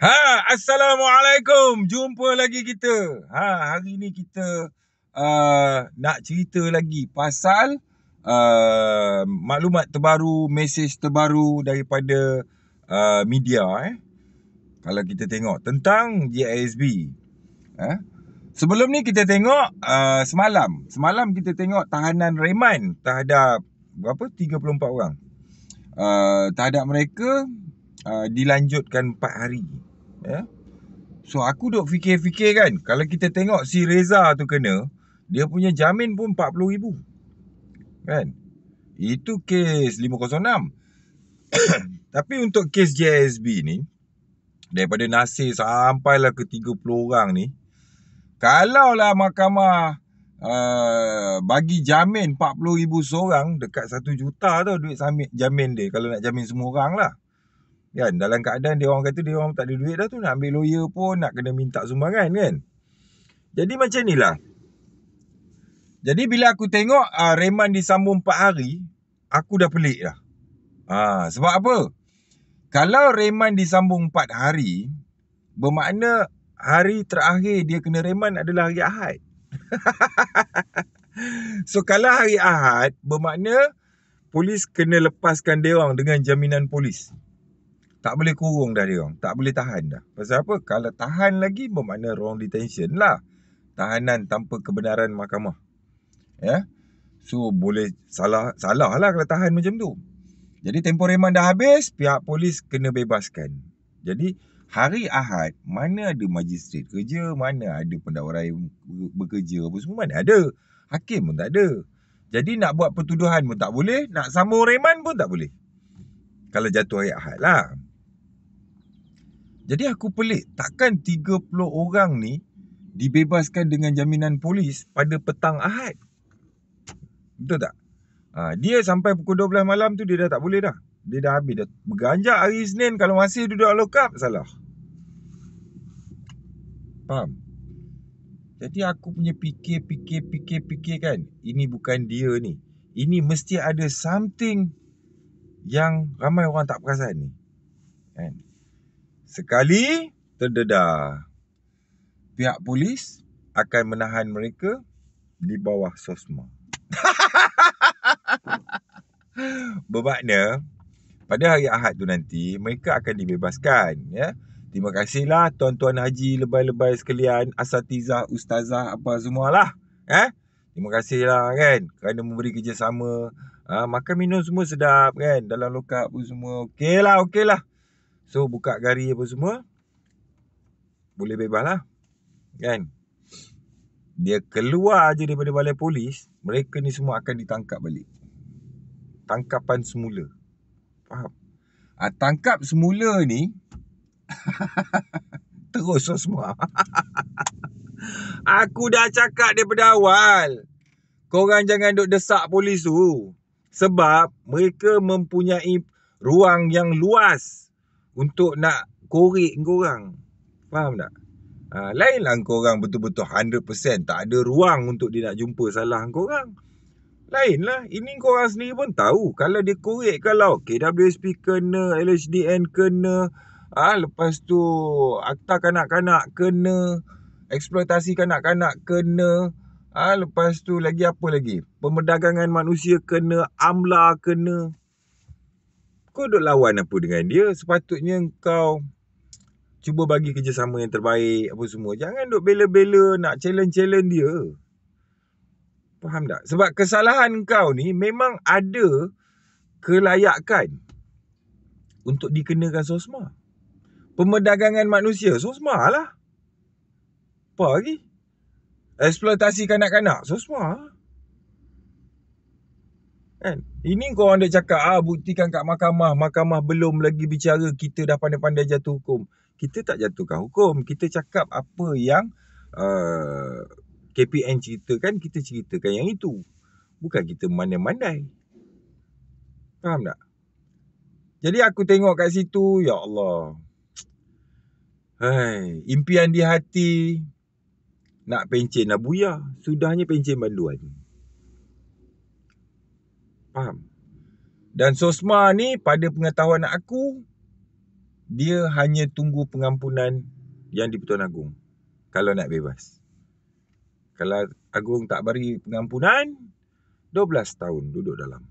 Ha, assalamualaikum. Jumpa lagi kita. Ha, hari ni kita uh, nak cerita lagi pasal uh, maklumat terbaru, mesej terbaru daripada uh, media eh. Kalau kita tengok tentang GISB. Eh? Ha? Sebelum ni kita tengok uh, semalam. Semalam kita tengok tahanan reman terhadap berapa? 34 orang. Uh, terhadap mereka uh, dilanjutkan 4 hari ya. So aku duk fikir-fikir kan kalau kita tengok si Reza tu kena dia punya jamin pun 40000. Kan? Itu kes 506. Tapi untuk kes JSB ni daripada Nasir sampailah ke 30 orang ni kalaulah mahkamah Uh, bagi jamin 40,000 seorang dekat 1 juta tu duit jamin dia kalau nak jamin semua orang lah kan dalam keadaan dia orang kata dia orang tak ada duit dah tu nak ambil lawyer pun nak kena minta sumbangan kan jadi macam inilah jadi bila aku tengok uh, ah, reman disambung 4 hari aku dah pelik dah ha, sebab apa kalau reman disambung 4 hari bermakna hari terakhir dia kena reman adalah hari Ahad so kalau hari Ahad bermakna polis kena lepaskan dia orang dengan jaminan polis tak boleh kurung dah dia orang. Tak boleh tahan dah. Pasal apa? Kalau tahan lagi bermakna wrong detention lah. Tahanan tanpa kebenaran mahkamah. Ya? Yeah? So boleh salah salah lah kalau tahan macam tu. Jadi tempoh reman dah habis, pihak polis kena bebaskan. Jadi hari Ahad, mana ada majistret kerja, mana ada pendakwa bekerja apa semua, mana ada. Hakim pun tak ada. Jadi nak buat pertuduhan pun tak boleh, nak sambung reman pun tak boleh. Kalau jatuh hari Ahad lah. Jadi aku pelik takkan 30 orang ni dibebaskan dengan jaminan polis pada petang Ahad. Betul tak? Ha, dia sampai pukul 12 malam tu dia dah tak boleh dah. Dia dah habis dah. Berganjak hari Isnin kalau masih duduk lokap salah. Faham? Jadi aku punya fikir, fikir, fikir, fikir kan. Ini bukan dia ni. Ini mesti ada something yang ramai orang tak perasan ni. Kan? Eh? sekali terdedah. Pihak polis akan menahan mereka di bawah sosma. Bermakna pada hari Ahad tu nanti mereka akan dibebaskan ya. Terima kasihlah tuan-tuan haji lebay-lebay sekalian, asatiza, ustazah apa semualah. Eh? Terima kasihlah kan kerana memberi kerjasama. Ha, makan minum semua sedap kan. Dalam lokap pun semua okeylah, okeylah. So buka gari apa semua Boleh bebas lah Kan Dia keluar aja daripada balai polis Mereka ni semua akan ditangkap balik Tangkapan semula Faham ha, Tangkap semula ni Terus lah semua Aku dah cakap daripada awal Korang jangan duk desak polis tu Sebab mereka mempunyai ruang yang luas untuk nak korek korang. Faham tak? Ha, lainlah korang betul-betul 100% tak ada ruang untuk dia nak jumpa salah korang. Lainlah. Ini korang sendiri pun tahu. Kalau dia korek kalau KWSP kena, LHDN kena, ah ha, lepas tu akta kanak-kanak kena, eksploitasi kanak-kanak kena, ah ha, lepas tu lagi apa lagi? Pemerdagangan manusia kena, amla kena. Kau duk lawan apa dengan dia Sepatutnya kau Cuba bagi kerjasama yang terbaik Apa semua Jangan duk bela-bela Nak challenge-challenge dia Faham tak? Sebab kesalahan kau ni Memang ada Kelayakan Untuk dikenakan sosma Pemerdagangan manusia Sosma lah Apa lagi? Eksploitasi kanak-kanak Sosma lah Kan? Ini kau orang dah cakap ah buktikan kat mahkamah, mahkamah belum lagi bicara kita dah pandai-pandai jatuh hukum. Kita tak jatuhkan hukum, kita cakap apa yang uh, KPN ceritakan, kita ceritakan yang itu. Bukan kita mandai-mandai. Faham tak? Jadi aku tengok kat situ, ya Allah. Hai, impian di hati nak pencen Abuya, sudahnya pencen banduan. Faham? Dan sosma ni pada pengetahuan aku dia hanya tunggu pengampunan yang di-Pertuan Agung kalau nak bebas. Kalau Agung tak beri pengampunan 12 tahun duduk dalam.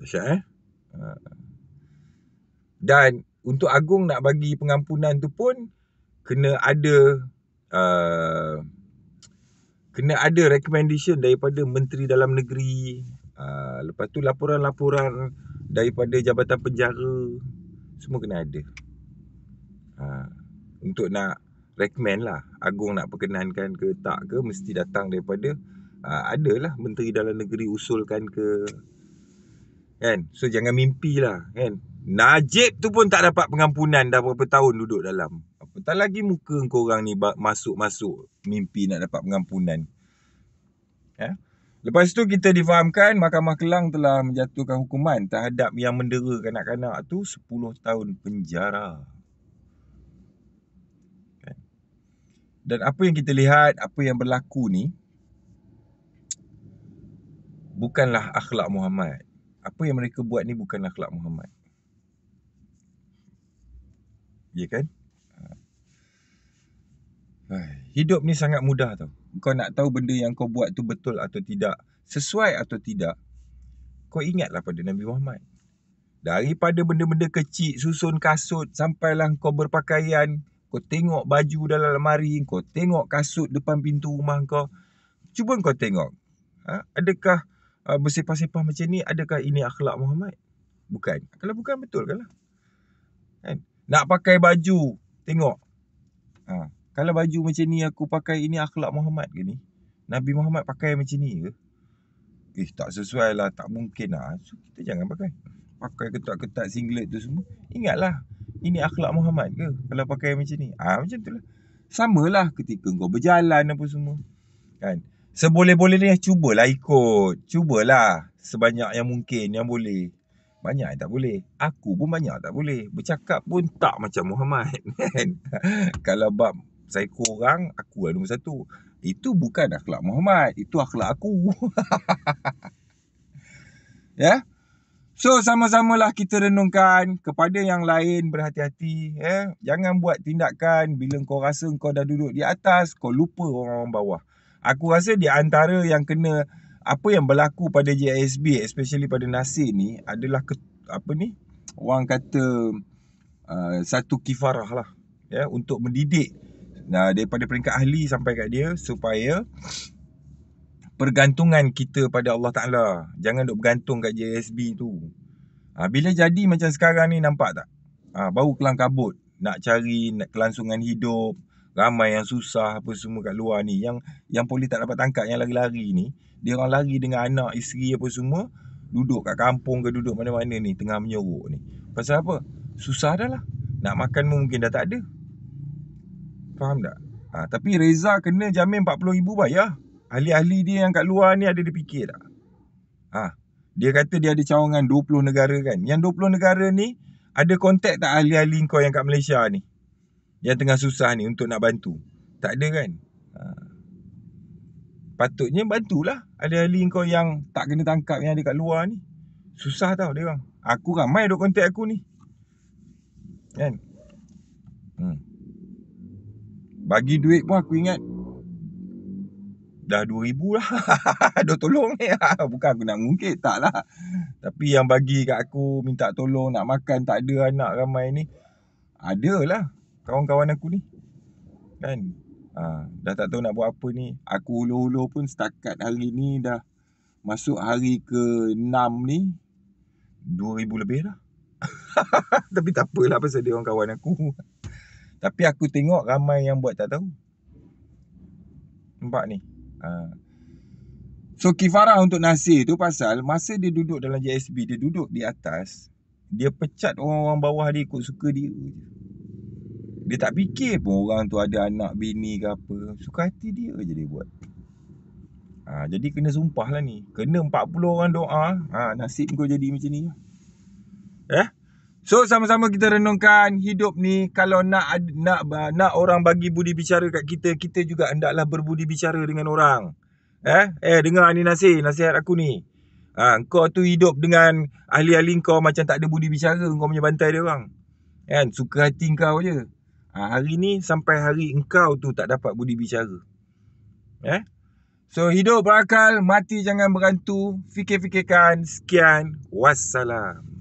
Dah eh? Ha. Dan untuk Agung nak bagi pengampunan tu pun kena ada uh, kena ada recommendation daripada menteri dalam negeri uh, lepas tu laporan-laporan daripada jabatan penjara semua kena ada uh, untuk nak recommend lah agung nak perkenankan ke tak ke mesti datang daripada uh, adalah menteri dalam negeri usulkan ke kan so jangan mimpilah kan najib tu pun tak dapat pengampunan dah berapa tahun duduk dalam tak lagi muka orang ni masuk-masuk mimpi nak dapat pengampunan. Ya? Lepas tu kita difahamkan Mahkamah Kelang telah menjatuhkan hukuman terhadap yang mendera kanak-kanak tu 10 tahun penjara. Kan? Dan apa yang kita lihat, apa yang berlaku ni bukanlah akhlak Muhammad. Apa yang mereka buat ni bukan akhlak Muhammad. Ya kan? Hidup ni sangat mudah tau. Kau nak tahu benda yang kau buat tu betul atau tidak. Sesuai atau tidak. Kau ingatlah pada Nabi Muhammad. Daripada benda-benda kecil, susun kasut, sampailah kau berpakaian. Kau tengok baju dalam lemari. Kau tengok kasut depan pintu rumah kau. Cuba kau tengok. Ha? Adakah uh, bersepah-sepah macam ni, adakah ini akhlak Muhammad? Bukan. Kalau bukan, betul lah? kan lah. Nak pakai baju, tengok. Ha. Kalau baju macam ni aku pakai ini akhlak Muhammad ke ni? Nabi Muhammad pakai macam ni ke? Eh tak sesuai lah tak mungkin lah So kita jangan pakai Pakai ketat-ketat singlet tu semua Ingatlah ini akhlak Muhammad ke? Kalau pakai macam ni Ah ha, macam tu lah Sama lah ketika kau berjalan apa semua Kan Seboleh-bolehnya boleh cubalah ikut Cubalah sebanyak yang mungkin yang boleh banyak yang tak boleh. Aku pun banyak tak boleh. Bercakap pun tak macam Muhammad. Kan? Kalau bab saya kurang aku ada nombor satu itu bukan akhlak Muhammad itu akhlak aku ya yeah? So sama-samalah kita renungkan kepada yang lain berhati-hati eh jangan buat tindakan bila kau rasa kau dah duduk di atas kau lupa orang-orang bawah. Aku rasa di antara yang kena apa yang berlaku pada JSB especially pada Nasir ni adalah ke, apa ni orang kata uh, satu kifarah lah ya eh? untuk mendidik Nah daripada peringkat ahli sampai kat dia supaya pergantungan kita pada Allah Taala jangan duk bergantung kat JSB tu. Uh, bila jadi macam sekarang ni nampak tak? Uh, ah, baru kelang kabut nak cari nak kelangsungan hidup ramai yang susah apa semua kat luar ni yang yang poli tak dapat tangkap yang lari-lari ni dia orang lari dengan anak isteri apa semua duduk kat kampung ke duduk mana-mana ni tengah menyorok ni pasal apa susah dah lah nak makan mungkin dah tak ada Faham tak? Ha, tapi Reza kena jamin RM40,000 bayar. Ahli-ahli dia yang kat luar ni ada dia fikir tak? Ha, dia kata dia ada cawangan 20 negara kan. Yang 20 negara ni ada kontak tak ahli-ahli kau yang kat Malaysia ni? Yang tengah susah ni untuk nak bantu. Tak ada kan? Ha. Patutnya bantulah ahli-ahli kau yang tak kena tangkap yang ada kat luar ni. Susah tau dia bang. Aku ramai duk kontak aku ni. Kan? Hmm. Bagi duit pun aku ingat Dah 2000 lah Dia tolong ni Bukan aku nak mungkit Tak lah Tapi yang bagi kat aku Minta tolong Nak makan Tak ada anak ramai ni Adalah Kawan-kawan aku ni Kan ha, Dah tak tahu nak buat apa ni Aku ulu-ulu pun Setakat hari ni Dah Masuk hari ke 6 ni 2000 lebih lah Tapi tak apalah Pasal dia orang kawan aku tapi aku tengok ramai yang buat tak tahu. Nampak ni. Ha. So kifarah untuk nasi tu pasal masa dia duduk dalam JSB, dia duduk di atas, dia pecat orang-orang bawah dia ikut suka dia. Dia tak fikir pun orang tu ada anak bini ke apa. Suka hati dia je dia buat. Ha, jadi kena sumpah lah ni. Kena 40 orang doa. Ha, nasib kau jadi macam ni. Eh? Ya? So sama-sama kita renungkan hidup ni kalau nak nak nak orang bagi budi bicara kat kita kita juga hendaklah berbudi bicara dengan orang. Eh eh dengar ni nasihat nasihat aku ni. Ha, kau tu hidup dengan ahli-ahli kau macam tak ada budi bicara kau punya bantai dia orang. Kan suka hati kau je. Ha, hari ni sampai hari engkau tu tak dapat budi bicara. Eh? So hidup berakal, mati jangan berantu, fikir-fikirkan. Sekian, wassalam.